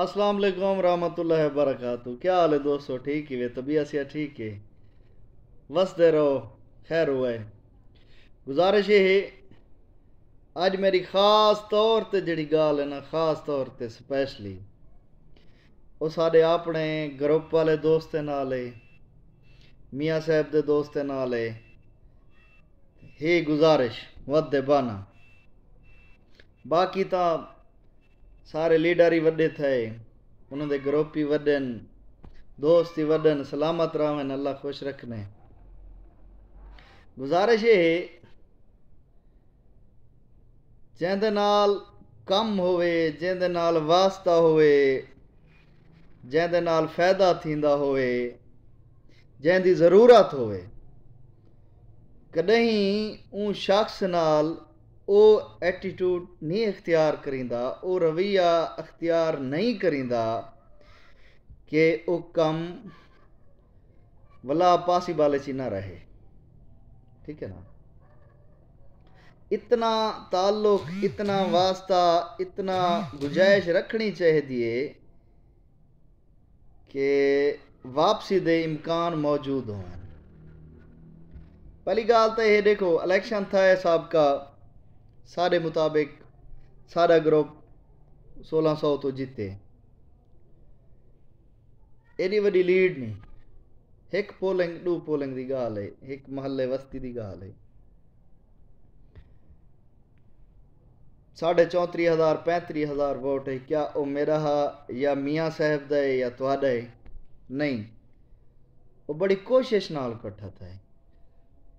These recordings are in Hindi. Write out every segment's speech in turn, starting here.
अस्सलाम वालेकुम रहमतुल्लाहि वबरकातु क्या हाल है दोस्तों ठीक ही वे तबीयत से ठीक है वसते रहो खैर हुआ गुजारिश ये है अज मेरी खास तौर पर जी गाल है ना खास तौर पर स्पैशली ਉਹ ਸਾਡੇ ਆਪਣੇ ਗਰੁੱਪ ਵਾਲੇ ਦੋਸਤ ਨਾਲ ਹੈ ਮੀਆਂ ਸਾਹਿਬ ਦੇ ਦੋਸਤ ਨਾਲ ਹੈ ਹੇ ਗੁਜ਼ਾਰਿਸ਼ ਵਦ ਦੇ ਬਾਨਾ ਬਾਕੀ सारे लीडर ई वॾे थिए हुन ते ग्रुप ई वॾनि दोस्त ई वॾनि सलामत रहनि अलाह ख़ुशि रखनि ਗੁਜ਼ਾਰਿਸ਼ ਇਹ ਜਿਹਦੇ ਨਾਲ ਕੰਮ ਹੋਵੇ ਜਿਹਦੇ ਨਾਲ ਵਾਸਤਾ ਹੋਵੇ ਜਿਹਦੇ ਨਾਲ ਫਾਇਦਾ ਥੀਂਦਾ ਹੋਵੇ ਜਿਹਦੀ ਜ਼ਰੂਰਤ ਹੋਵੇ ਕਦੇ ਹੀ ਉਹ ਸ਼ਖਸ ਨਾਲ ਉਹ एटीट्यूड नहीं अख्तियार ਕਰਿੰਦਾ ਉਹ रवैया अख्तियार नहीं ਕਰਿੰਦਾ ਕਿ ਉਹ ਕੰਮ वला पॉसिबल ची ना रहे ठीक है ना इतना ताल्लुक इतना वास्ता इतना गुंजाइश रखनी चाहिए कि वापसी दे इम्कान मौजूद हों पहली गाल तो ये देखो इलेक्शन था है साहब का सारे मुताबिक सारा ग्रुप 1600 तो जीते एनी वॾी लीड नहीं एक पोलिंग ॾू पोलिंग की गाल है एक महल वस्ती की गाल है साढ़े चौंतरी हज़ार पैंतरी हज़ार वोट है क्या वो मेरा हा या मियाँ साहब का है या थोड़ा है नहीं वो बड़ी कोशिश नाल कट्ठा था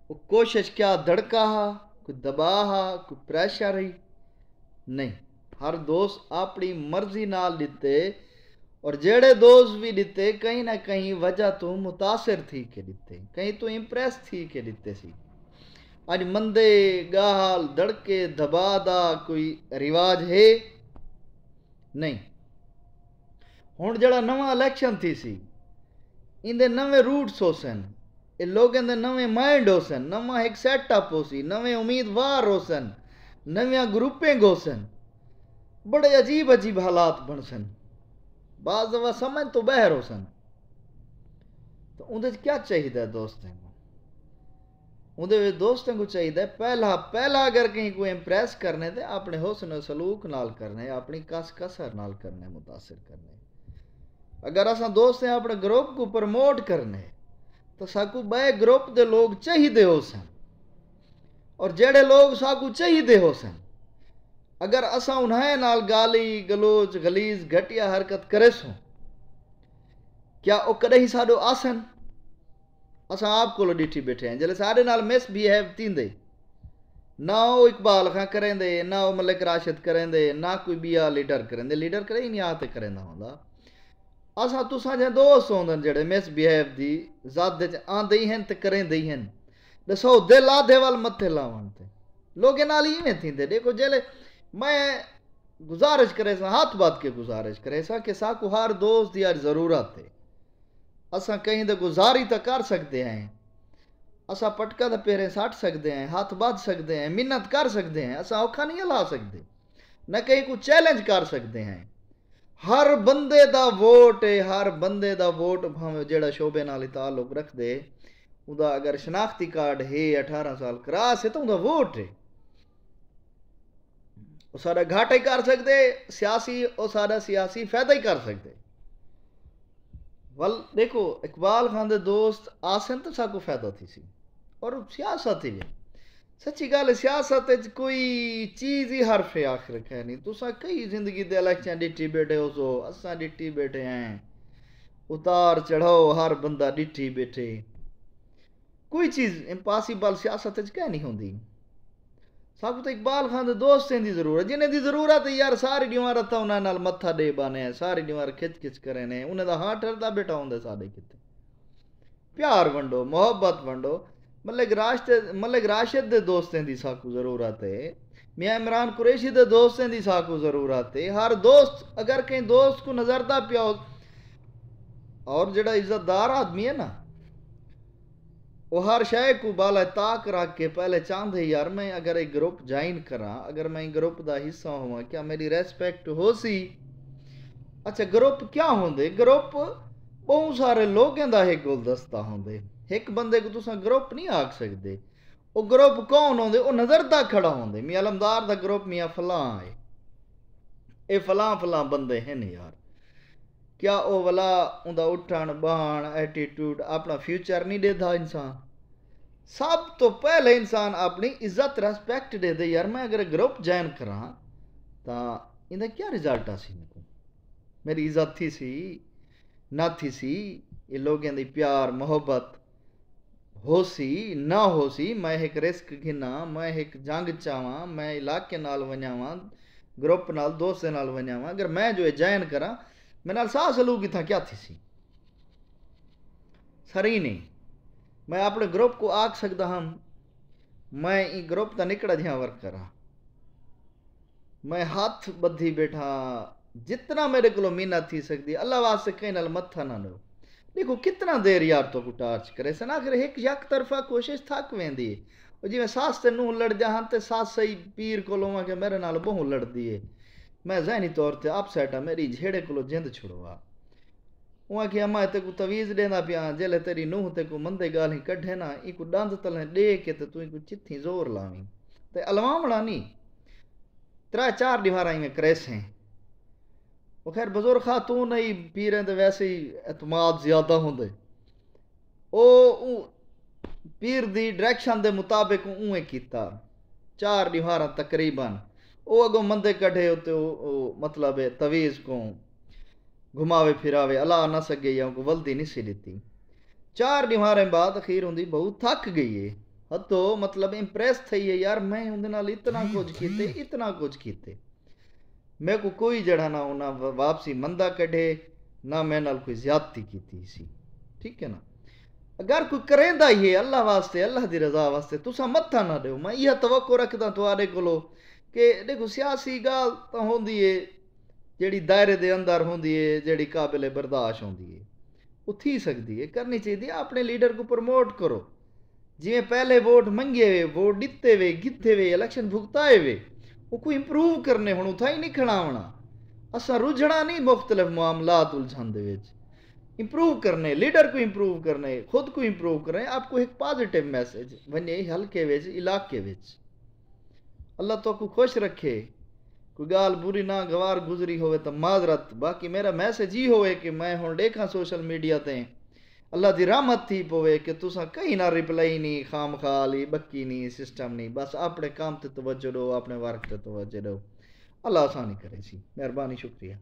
वो कोशिश क्या धड़का हा दबा कोई प्रैशर ही नहीं हर दोस्त अपनी मर्जी ਨਾਲ લીતે और जेड़े दोस्त भी दिते कहीं ना कहीं वजह तो मुतासर थी के दिते कहीं तो इंप्रेस थी के दिते सी अज मंदे गाल दड़के दबा दा कोई रिवाज है नहीं हूँ जड़ा नवा इलेक्शन थी सी इन नवे रूट सोसन એ લોકોને નવે માઇન્ડ હોસન નવા એક સેટઅપ હોसी નवे उम्मीदवार होसन नव्या ग्रुपें होसन बड़े अजीब अजीब हालात बन सन बाज समझ तो बहर हो सन तो उन्हें क्या चाहिए दोस्तें को उन्हें दोस्तें को चाहिए पहला पहला अगर कहीं को इम्प्रेस करने ते अपने हुसन सलूक नाल करने अपनी कस कसर नाल करने मुतासर करने अगर असा दोस्त अपने ग्रुप को प्रमोट करने तो साकू बे ग्रुप दे लोग चाहिए हो सन और जड़े लोग साकू चाहिए हो सन अगर असा उन्हें नाल गाली गलोच गलीज घटिया हरकत करे सो क्या वो कदे ही साडो आसन असा आप को डिठी बैठे हैं जल्द साडे नाल मिस बिहेव तींदे ना वो इकबाल खां करें दे ना वो मलिक राशिद करें दे ना कोई बिया लीडर करें दे लीडर करे ही नहीं आते करें होंदा असा अच्छा, तुसां जे दोस्त हूंदनि जहिड़े मिसबिहेव जी ज़ात च आंदे हैं आहिनि त करेंदे ई आहिनि ॾिसो दिलि वाल मथे लावण ते लोगे नाल इवें थींदे देखो जहिड़े मैं गुज़ारिश करे सां हाथ बात के गुज़ारिश करे सां कि साकू हर दोस्त जी अॼु ज़रूरत है असां कहीं त गुज़ारी त कर सकते हैं असा पटका तो पेरें साट सकते हैं हाथ बांध सकते हैं मिन्नत कर सकते हैं असा औखा नहीं हिला सकते न कहीं कुछ चैलेंज कर सकते हैं ਹਰ ਬੰਦੇ ਦਾ ਵੋਟ ਹੈ ਹਰ ਬੰਦੇ ਦਾ ਵੋਟ ਭਾਵੇਂ ਜਿਹੜਾ ਸ਼ੋਬੇ ਨਾਲ ਤਾਲੁਕ ਰੱਖਦੇ ਉਹਦਾ ਅਗਰ ਸ਼ਨਾਖਤੀ ਕਾਰਡ ਹੈ 18 ਸਾਲ ਕਰਾਸ ਹੈ ਤਾਂ ਉਹਦਾ ਵੋਟ ਹੈ ਉਹ ਸਾਡਾ ਘਾਟਾ ਹੀ ਕਰ ਸਕਦੇ ਸਿਆਸੀ ਉਹ ਸਾਡਾ ਸਿਆਸੀ ਫਾਇਦਾ ਹੀ ਕਰ ਸਕਦੇ वल देखो इकबाल खान के दोस्त आसन तो सबको फायदा थी सी और सियासत थी भी सच्ची गल सियासत कोई चीज ही हर्फ आखिर कह नहीं तुसा कई जिंदगी दे इलेक्शन डिठी बैठे हो सो असा डिटी बैठे हैं उतार चढ़ाओ हर बंदा डिटी बैठे कोई चीज इम्पासिबल सियासत च कह नहीं होंगी साकू तो इकबाल खान के दोस्तें की जरूरत जिन्हें की जरूरत यार सारी डिवर रत्ता उन्हां मत्था दे बाने सारी डिवर खिच खिच करे ने उन्हें हाँ हां बेटा होंगे साडे कितने प्यार वंडो मोहब्बत वंडो मतलब ਰਾਸ਼ਦ मतलब ਰਾਸ਼ਦ ਦੇ ਦੋਸਤਾਂ ਦੀ ਸਾਕੂ ਜ਼ਰੂਰਤ ਹੈ मियाँ इमरान कुरैशी के दोस्तों की साकू जरूरत है हर दोस्त अगर कहीं दोस्त को नजरदा पिया और जड़ा इज्जतदार आदमी है ना वो हर शय को बाला ताक रख के पहले चाहते यार मैं अगर एक ग्रुप ज्वाइन करा अगर मैं ग्रुप का हिस्सा हुआ क्या मेरी रेस्पेक्ट हो सी अच्छा ग्रुप क्या होंगे ग्रुप बहुत सारे लोगों का एक गुलदस्ता होंगे ਇੱਕ ਬੰਦੇ ਕੋ ਤੁਸੀਂ ਗਰੁੱਪ ਨਹੀਂ ਆਖ ਸਕਦੇ ਉਹ ਗਰੁੱਪ ਕੌਣ ਹੁੰਦੇ ਉਹ ਨਜ਼ਰ ਦਾ ਖੜਾ ਹੁੰਦੇ ਮੀਆਂ ਲਮਦਾਰ ਦਾ ਗਰੁੱਪ ਮੀਆਂ ਫਲਾਂ ਹੈ ਇਹ ਫਲਾਂ ਫਲਾਂ ਬੰਦੇ ਹਨ ਯਾਰ क्या ओ भला उनका उठन बहन एटीट्यूड अपना फ्यूचर नहीं देता इंसान सब तो पहले इंसान अपनी इज्जत रेस्पेक्ट दे दे यार मैं अगर ग्रुप ज्वाइन करा तो इनका क्या रिजल्ट आ सी मेरे मेरी इज्जत थी सी ना थी सी ये लोगों की प्यार मोहब्बत होसी न होसी मैं एक रिस्क घिना मैं एक जंग चावा मैं इलाके नाल वजावा ग्रुप नाल दोस्त नाल वजावा अगर मैं जो है जैन करा मेरे नाल साह सलूक इतना क्या थी सी सरी नहीं मैं अपने ग्रुप को आख सकता हम मैं ई ग्रुप का निकड़ा जहाँ वर्क करा मैं हाथ बद्धी बैठा जितना मेरे को मीना थी सकती अल्लाह वास्ते कहीं नाल मत्था ना लो देखो कितना देर यार तो टार्च करे सन आखिर एक यक तरफा कोशिश थक वेंदी ਉਹ ਜਿਵੇਂ ਸਾਸ ਤੇ ਨੂੰ ਲੜਦੇ ਹਾਂ ਤੇ ਸਾਸ ਸਹੀ ਪੀਰ ਕੋਲੋਂ ਆ ਕੇ ਮੇਰੇ ਨਾਲ ਬਹੁ ਲੜਦੀ ਏ ਮੈਂ ਜ਼ਾਹਨੀ ਤੌਰ ਤੇ ਅਪਸੈਟ ਆ ਮੇਰੀ ਝੇੜੇ ਕੋਲੋਂ ਜਿੰਦ ਛੁੜਵਾ ਉਹ ਕਿ ਅਮਾ ਤੇ ਕੋ ਤਵੀਜ਼ ਦੇਣਾ ਪਿਆ ਜੇਲੇ ਤੇਰੀ ਨੂੰਹ ਤੇ ਕੋ ਮੰਦੇ ਗਾਲੀ ਕੱਢੇ ਨਾ ਇਹ ਕੋ ਡੰਦ ਤਲੇ ਦੇ ਕੇ ਤੇ ਤੂੰ ਕੋ ਚਿੱਥੀ ਜ਼ੋਰ ਲਾਵੀਂ ਤੇ ਅਲਵਾਵਣਾ ਨਹੀਂ ਤਰਾ ਚਾਰ ਦੀਵਾਰਾਂ ਇਵੇਂ ਕਰੇਸੇ वो खैर बजुर्ग खातून ही पीरें तो वैसे ही एतमाद ज़्यादा होंगे ਉਹ ਪੀਰ ਦੀ ਡਾਇਰੈਕਸ਼ਨ ਦੇ ਮੁਤਾਬਕ ਉਵੇਂ ਕੀਤਾ ਚਾਰ ਦਿਵਾਰਾਂ ਤਕਰੀਬਨ ਉਹ ਅਗੋਂ ਮੰਦੇ ਕਢੇ ਉਤੇ ਉਹ ਮਤਲਬ ਹੈ ਤਵੀਜ਼ ਕੋ ਘੁਮਾਵੇ ਫਿਰਾਵੇ ਅਲਾ ਨਾ ਸਕੇ ਜਾਂ ਕੋ ਵਲਦੀ ਨਹੀਂ ਸੀ ਦਿੱਤੀ ਚਾਰ ਦਿਵਾਰਾਂ ਬਾਅਦ ਅਖੀਰ ਹੁੰਦੀ ਬਹੁਤ ਥੱਕ ਗਈ ਹੈ ਹਤੋ ਮਤਲਬ ਇੰਪ੍ਰੈਸ ਥਈ ਹੈ ਯਾਰ ਮੈਂ ਉਹਦੇ ਨਾਲ ਇਤਨਾ ਕੁਝ ਕੀਤੇ ਇਤਨਾ ਕੁਝ ਕੀਤੇ ਮੈਂ ਕੋ ਕੋਈ ਜਿਹੜਾ ਨਾ ਉਹਨਾਂ ਵਾਪਸੀ ਮੰਦਾ ਕਢੇ ਨਾ ਮੈਂ ਨਾਲ ਕੋਈ ਜ਼ਿਆਦਤੀ ਕੀਤੀ ਸੀ ਠੀਕ ਹੈ ਨਾ ਅਗਰ ਕੋਈ ਕਰੇਂਦਾ ਹੀ ਹੈ ਅੱਲਾ ਵਾਸਤੇ ਅੱਲਾ ਦੀ ਰਜ਼ਾ ਵਾਸਤੇ ਤੁਸੀਂ ਮੱਥਾ ਨਾ ਦਿਓ ਮੈਂ ਇਹ ਤਵਕਕ ਰੱਖਦਾ ਤੁਹਾਡੇ ਕੋਲੋਂ ਕਿ ਦੇਖੋ ਸਿਆਸੀ ਗੱਲ ਤਾਂ ਹੁੰਦੀ ਏ ਜਿਹੜੀ ਦਾਇਰੇ ਦੇ ਅੰਦਰ ਹੁੰਦੀ ਏ ਜਿਹੜੀ ਕਾਬਿਲੇ ਬਰਦਾਸ਼ਤ ਹੁੰਦੀ ਏ ਉੱਥੀ ਸਕਦੀ ਏ ਕਰਨੀ ਚਾਹੀਦੀ ਆਪਣੇ ਲੀਡਰ ਨੂੰ ਪ੍ਰਮੋਟ ਕਰੋ ਜਿਵੇਂ ਪਹਿਲੇ ਵੋਟ ਮੰਗੇ ਵੇ ਵੋਟ ਦਿੱਤੇ ਵੇ ਗਿੱਥੇ ਵੇ ਇਲੈਕਸ਼ਨ ਭੁਗਤਾਏ ਵੇ वो कोई इंप्रूव करने हूँ उतना ही नहीं खड़ा होना असा रुझना नहीं मुख्तलिफ मामलात ਦੇ इंप्रूव करने लीडर को इंप्रूव करने खुद को इंप्रूव करने आपको एक पॉजिटिव मैसेज बने हल्के विच इलाके विच अल्लाह तो को खुश रखे कोई गाल बुरी ना गवार गुजरी हो तो माजरत बाकी मेरा मैसेज ही हो कि मैं हूँ देखा सोशल मीडिया से अल्लाह की रहमत थी पवे कि तुसा कहीं ना रिप्लाई नहीं खाम खाली बक्की नहीं सिस्टम नहीं बस अपने काम से तवज्जो दो अपने वर्क से तवज्जो दो अल्लाह आसानी करे सी मेहरबानी शुक्रिया